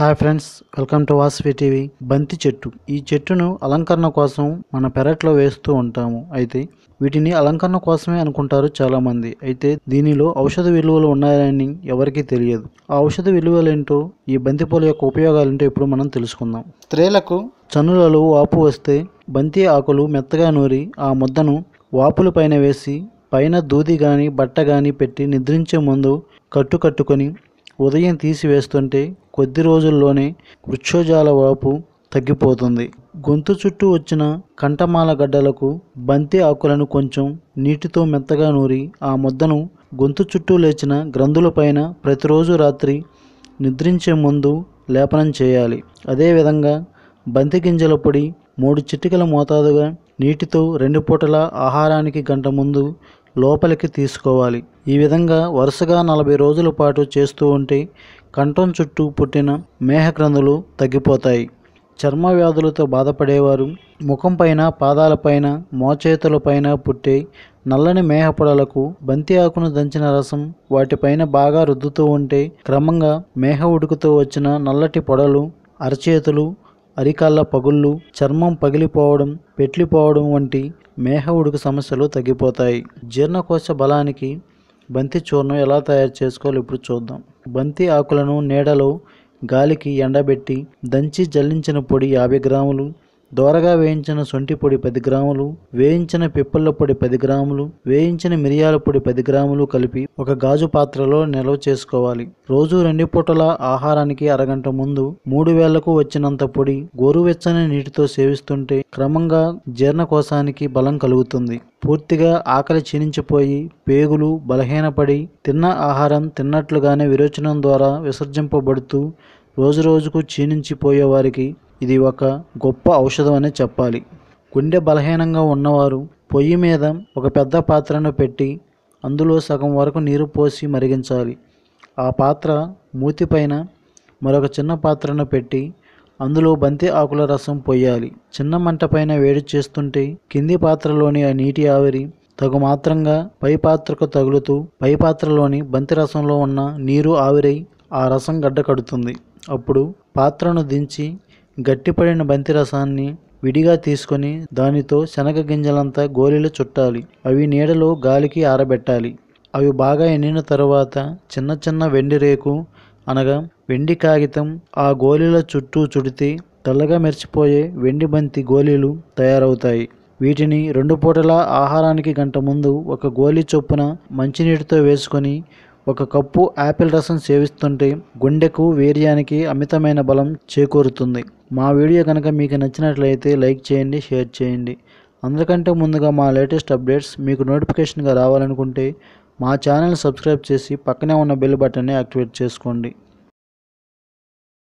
hi friends welcome to Vasvi TV బంతి చెట్టు ఈ చెట్టును అలంకరణ కోసం మన పెరట్లో వేస్తూ ఉంటాము అయితే వీటిని అలంకరణ కోసమే అనుకుంటారు చాలామంది అయితే దీనిలో ఔషధ విలువలు ఉన్నాయని ఎవరికీ తెలియదు ఆ ఔషధ విలువలేంటో ఈ బంతిపూల యొక్క ఉపయోగాలేంటో ఇప్పుడు మనం తెలుసుకుందాం స్త్రీలకు చనులలో వాపు వస్తే బంతి ఆకులు మెత్తగా నూరి ఆ ముద్దను వాపుల పైన వేసి పైన దూది కానీ బట్ట కానీ పెట్టి నిద్రించే ముందు కట్టు కట్టుకొని ఉదయం తీసివేస్తుంటే కొద్ది రోజుల్లోనే వృక్షోజాల వాపు తగ్గిపోతుంది గొంతు చుట్టూ వచ్చిన కంటమాల గడ్డలకు బంతి ఆకులను కొంచెం నీటితో మెత్తగా నూరి ఆ ముద్దను గొంతు చుట్టూ లేచిన గ్రంథులపైన ప్రతిరోజు రాత్రి నిద్రించే ముందు లేపనం చేయాలి అదేవిధంగా బంతి గింజల పొడి మూడు చిటికల మోతాదుగా నీటితో రెండు పూటల ఆహారానికి గంట ముందు లోపలికి తీసుకోవాలి ఈ విధంగా వరుసగా నలభై రోజుల పాటు చేస్తూ ఉంటే కంఠం చుట్టూ పుట్టిన మేహగ్రంథులు తగ్గిపోతాయి చర్మ వ్యాధులతో బాధపడేవారు ముఖం పైన పాదాలపైన మోచేతులపైన పుట్టే నల్లని మేహపొడలకు బంతి ఆకును దంచిన రసం వాటిపైన బాగా రుద్దుతూ ఉంటే క్రమంగా మేహ ఉడుకుతో వచ్చిన నల్లటి పొడలు అరచేతులు అరికాళ్ళ పగుళ్ళు చర్మం పగిలిపోవడం పెట్లిపోవడం వంటి మేహ ఉడుకు సమస్యలు తగ్గిపోతాయి జీర్ణకోశ బలానికి బంతి చూర్ణం ఎలా తయారు చేసుకోవాలో ఇప్పుడు చూద్దాం బంతి ఆకులను నీడలో గాలికి ఎండబెట్టి దంచి జల్లించిన పొడి యాభై గ్రాములు దోరగా వేయించిన సొంటి పొడి పది గ్రాములు వేయించిన పిప్పళ్ళ పొడి పది గ్రాములు వేయించిన మిరియాల పొడి పది గ్రాములు కలిపి ఒక గాజు పాత్రలో నిల్వ చేసుకోవాలి రోజు రెండు పూటల ఆహారానికి అరగంట ముందు మూడు వేలకు వచ్చినంత పొడి గోరువెచ్చని నీటితో సేవిస్తుంటే క్రమంగా జీర్ణకోశానికి బలం కలుగుతుంది పూర్తిగా ఆకలి క్షీణించిపోయి పేగులు బలహీనపడి తిన్న ఆహారం తిన్నట్లుగానే విరోచనం ద్వారా విసర్జింపబడుతూ రోజురోజుకు క్షీణించిపోయేవారికి ఇది ఒక గొప్ప ఔషధం అనే చెప్పాలి గుండె బలహీనంగా ఉన్నవారు పొయ్యి మీద ఒక పెద్ద పాత్రను పెట్టి అందులో సగం వరకు నీరు పోసి మరిగించాలి ఆ పాత్ర మూతిపైన మరొక చిన్న పాత్రను పెట్టి అందులో బంతి ఆకుల రసం పోయాలి చిన్న మంట పైన వేడి చేస్తుంటే కింది పాత్రలోని ఆ నీటి ఆవిరి తగు మాత్రంగా పై పాత్రకు తగులుతూ పై పాత్రలోని బంతి రసంలో ఉన్న నీరు ఆవిరై ఆ రసం గడ్డ కడుతుంది అప్పుడు పాత్రను దించి గట్టిపడిన బంతి రసాన్ని విడిగా తీసుకొని దానితో శనగ గింజలంతా గోలీలు చుట్టాలి అవి నీడలో గాలికి ఆరబెట్టాలి అవి బాగా ఎండిన తరువాత చిన్న చిన్న వెండి రేకు అనగా వెండి కాగితం ఆ గోళీల చుట్టూ చుడితే తెల్లగా మెరిచిపోయే వెండి బంతి గోళీలు తయారవుతాయి వీటిని రెండు పూటల ఆహారానికి గంట ముందు ఒక గోళీ చొప్పున మంచినీటితో వేసుకొని ఒక కప్పు యాపిల్ రసం సేవిస్తుంటే గుండెకు వీర్యానికి అమితమైన బలం చేకూరుతుంది మా వీడియో కనుక మీకు నచ్చినట్లయితే లైక్ చేయండి షేర్ చేయండి అందరికంటే ముందుగా మా లేటెస్ట్ అప్డేట్స్ మీకు నోటిఫికేషన్గా రావాలనుకుంటే మా ఛానల్ సబ్స్క్రైబ్ చేసి పక్కనే ఉన్న బెల్ బటన్ని యాక్టివేట్ చేసుకోండి